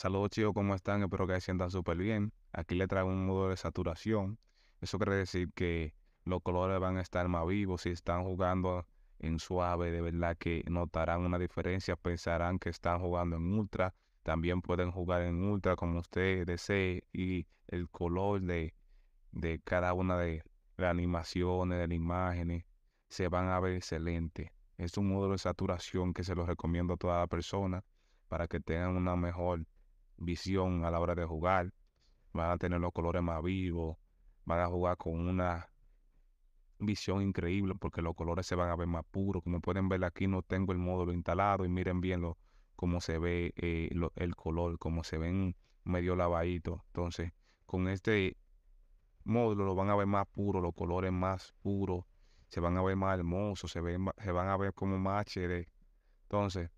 Saludos chicos, ¿cómo están? Espero que se sientan súper bien. Aquí le traigo un modo de saturación. Eso quiere decir que los colores van a estar más vivos. Si están jugando en suave, de verdad que notarán una diferencia. Pensarán que están jugando en ultra. También pueden jugar en ultra como usted desee. Y el color de, de cada una de las animaciones, de las imágenes, se van a ver excelente. Es un modo de saturación que se lo recomiendo a toda la persona para que tengan una mejor visión a la hora de jugar, van a tener los colores más vivos, van a jugar con una visión increíble porque los colores se van a ver más puros. Como pueden ver aquí no tengo el módulo instalado y miren bien lo, cómo se ve eh, el color, cómo se ven medio lavadito. Entonces con este módulo lo van a ver más puro, los colores más puros, se van a ver más hermosos, se, ven, se van a ver como más chévere. Entonces,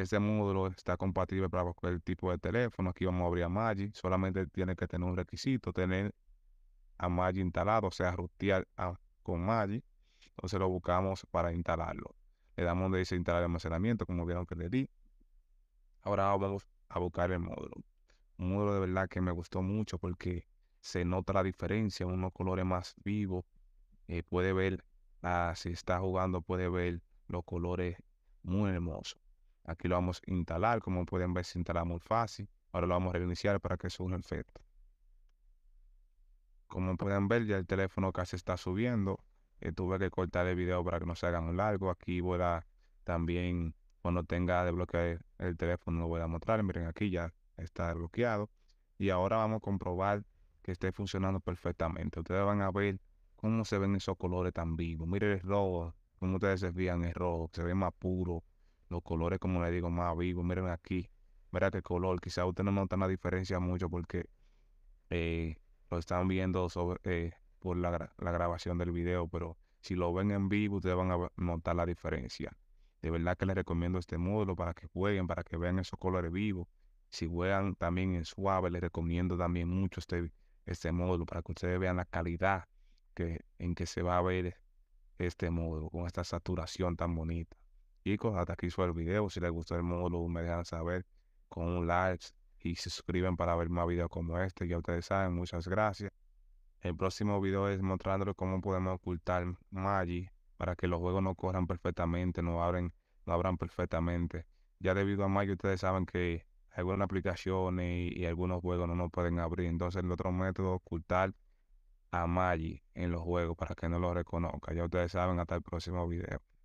este módulo está compatible para cualquier tipo de teléfono. Aquí vamos a abrir a Magic. Solamente tiene que tener un requisito, tener a Magic instalado, o sea, rutear ah, con Magic. Entonces lo buscamos para instalarlo. Le damos donde dice instalar almacenamiento, como vieron que le di. Ahora vamos a buscar el módulo. Un módulo de verdad que me gustó mucho porque se nota la diferencia, unos colores más vivos. Eh, puede ver, ah, si está jugando, puede ver los colores muy hermosos. Aquí lo vamos a instalar, como pueden ver se instala muy fácil. Ahora lo vamos a reiniciar para que el efecto. Como pueden ver ya el teléfono casi está subiendo. Eh, tuve que cortar el video para que no se haga muy largo. Aquí voy a también cuando tenga desbloqueado el teléfono lo voy a mostrar. Miren aquí ya está desbloqueado. Y ahora vamos a comprobar que esté funcionando perfectamente. Ustedes van a ver cómo se ven esos colores tan vivos. Miren el rojo, como ustedes desvían el rojo, se ve más puro, los colores, como le digo, más vivos. Miren aquí, mira qué color. Quizás ustedes no notan la diferencia mucho porque eh, lo están viendo sobre, eh, por la, grabación del video, pero si lo ven en vivo, ustedes van a notar la diferencia. De verdad que les recomiendo este módulo para que jueguen, para que vean esos colores vivos. Si juegan también en suave, les recomiendo también mucho este, este módulo para que ustedes vean la calidad que, en que se va a ver este módulo, con esta saturación tan bonita chicos, hasta aquí hizo el video. Si les gustó el módulo, me dejan saber con un like y se suscriben para ver más videos como este. Ya ustedes saben, muchas gracias. El próximo video es mostrándoles cómo podemos ocultar Magi para que los juegos no corran perfectamente, no abren, no abran perfectamente. Ya debido a Magi ustedes saben que algunas aplicaciones y, algunos juegos no nos pueden abrir. Entonces el otro método es ocultar a Magi en los juegos para que no lo reconozca. Ya ustedes saben, hasta el próximo video.